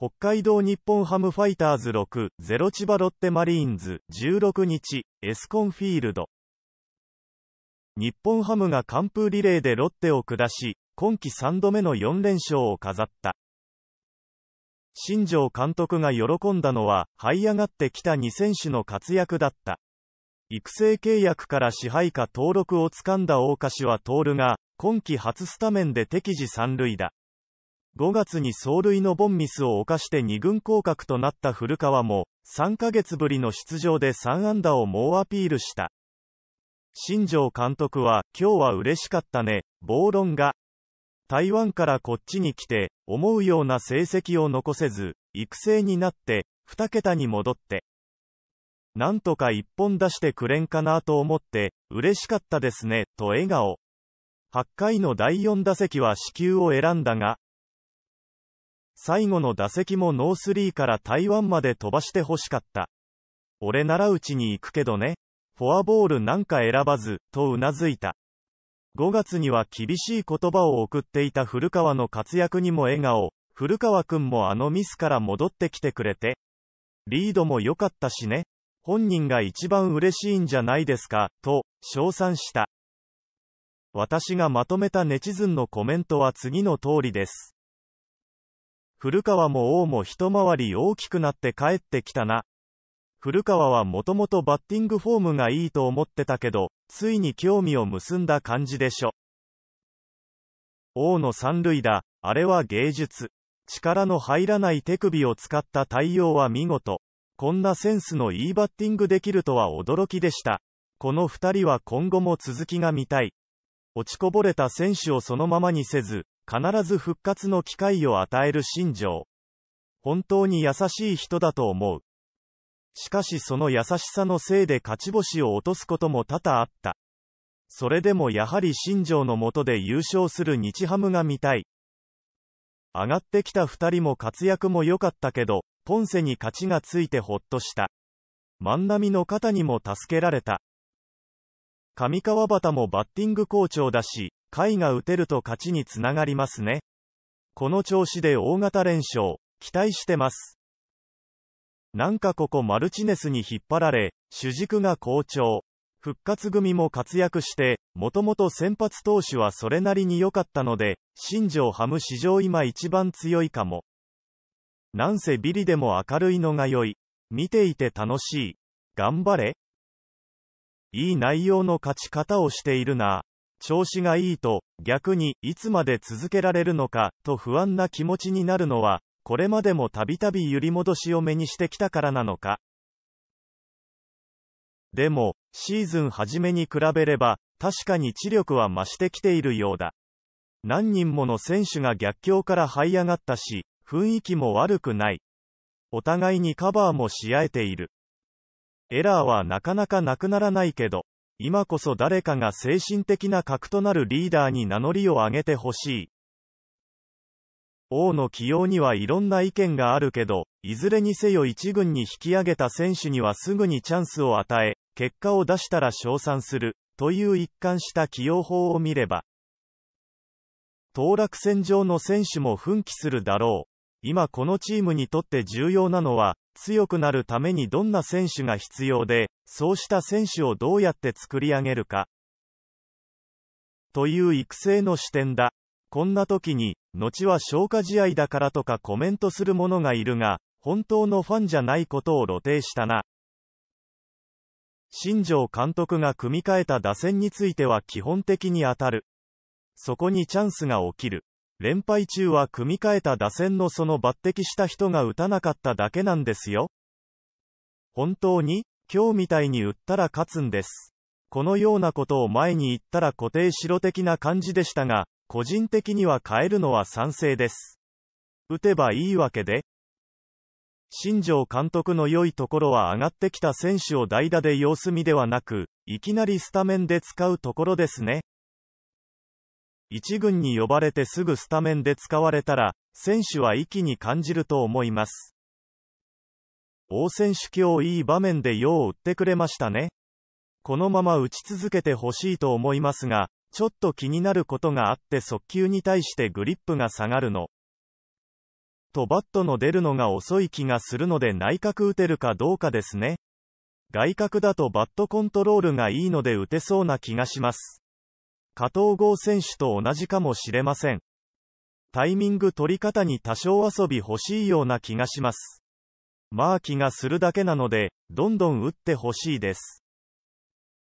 北海道日本ハムファイターズ6、0千葉ロッテマリーンズ、16日、エスコンフィールド。日本ハムが完封リレーでロッテを下し、今季3度目の4連勝を飾った。新庄監督が喜んだのは、這い上がってきた2選手の活躍だった。育成契約から支配下登録をつかんだ大柏徹が、今季初スタメンで適時3塁打。5月に走塁のボンミスを犯して2軍降格となった古川も、3ヶ月ぶりの出場で3安打を猛アピールした。新庄監督は、今日は嬉しかったね、暴論が。台湾からこっちに来て、思うような成績を残せず、育成になって、2桁に戻って。なんとか1本出してくれんかなと思って、嬉しかったですね、と笑顔。8回の第4打席は死球を選んだが、最後の打席もノースリーから台湾まで飛ばして欲しかった。俺ならうちに行くけどね。フォアボールなんか選ばず、とうなずいた。5月には厳しい言葉を送っていた古川の活躍にも笑顔、古川くんもあのミスから戻ってきてくれて。リードも良かったしね。本人が一番嬉しいんじゃないですか、と、称賛した。私がまとめたネチズンのコメントは次の通りです。古川も王も一回り大きくなって帰ってきたな。古川はもともとバッティングフォームがいいと思ってたけど、ついに興味を結んだ感じでしょ。王の三塁打、あれは芸術。力の入らない手首を使った対応は見事。こんなセンスのいいバッティングできるとは驚きでした。この2人は今後も続きが見たい。落ちこぼれた選手をそのままにせず、必ず復活の機会を与える信条。本当に優しい人だと思う。しかしその優しさのせいで勝ち星を落とすことも多々あった。それでもやはり新庄の下で優勝する日ハムが見たい。上がってきた2人も活躍も良かったけど、ポンセに勝ちがついてほっとした。万波の肩にも助けられた。上川端もバッティング好調だし、甲が打てると勝ちにつながりますね。この調子で大型連勝、期待してます。なんかここマルチネスに引っ張られ、主軸が好調。復活組も活躍して、もともと先発投手はそれなりに良かったので、新庄ハム史上今一番強いかも。なんせビリでも明るいのが良い。見ていて楽しい。頑張れ。いい内容の勝ち方をしているな。調子がいいと、逆に、いつまで続けられるのか、と不安な気持ちになるのは、これまでもたびたび揺り戻しを目にしてきたからなのか。でも、シーズン初めに比べれば、確かに知力は増してきているようだ。何人もの選手が逆境から這い上がったし、雰囲気も悪くない。お互いにカバーもし合えている。エラーはなかなかなくならないけど、今こそ誰かが精神的な核となるリーダーに名乗りを上げてほしい。王の起用にはいろんな意見があるけど、いずれにせよ一軍に引き上げた選手にはすぐにチャンスを与え、結果を出したら称賛する、という一貫した起用法を見れば、当落戦場の選手も奮起するだろう。今このチームにとって重要なのは、強くなるためにどんな選手が必要で、そうした選手をどうやって作り上げるか。という育成の視点だ。こんな時に、後は消化試合だからとかコメントする者がいるが、本当のファンじゃないことを露呈したな。新庄監督が組み替えた打線については基本的に当たる。そこにチャンスが起きる。連敗中は組み替えた打線のその抜擢した人が打たなかっただけなんですよ。本当に、今日みたいに打ったら勝つんです。このようなことを前に言ったら固定しろ的な感じでしたが、個人的には変えるのは賛成です。打てばいいわけで。新庄監督の良いところは上がってきた選手を代打で様子見ではなく、いきなりスタメンで使うところですね。1軍に呼ばれてすぐスタメンで使われたら、選手は息に感じると思います。王選手今日いい場面でよう打ってくれましたね。このまま打ち続けてほしいと思いますが、ちょっと気になることがあって速球に対してグリップが下がるの。とバットの出るのが遅い気がするので内角打てるかどうかですね。外角だとバットコントロールがいいので打てそうな気がします。加藤豪選手と同じかもしれません。タイミング取り方に多少遊び欲しいような気がします。まあ気がするだけなので、どんどん打ってほしいです。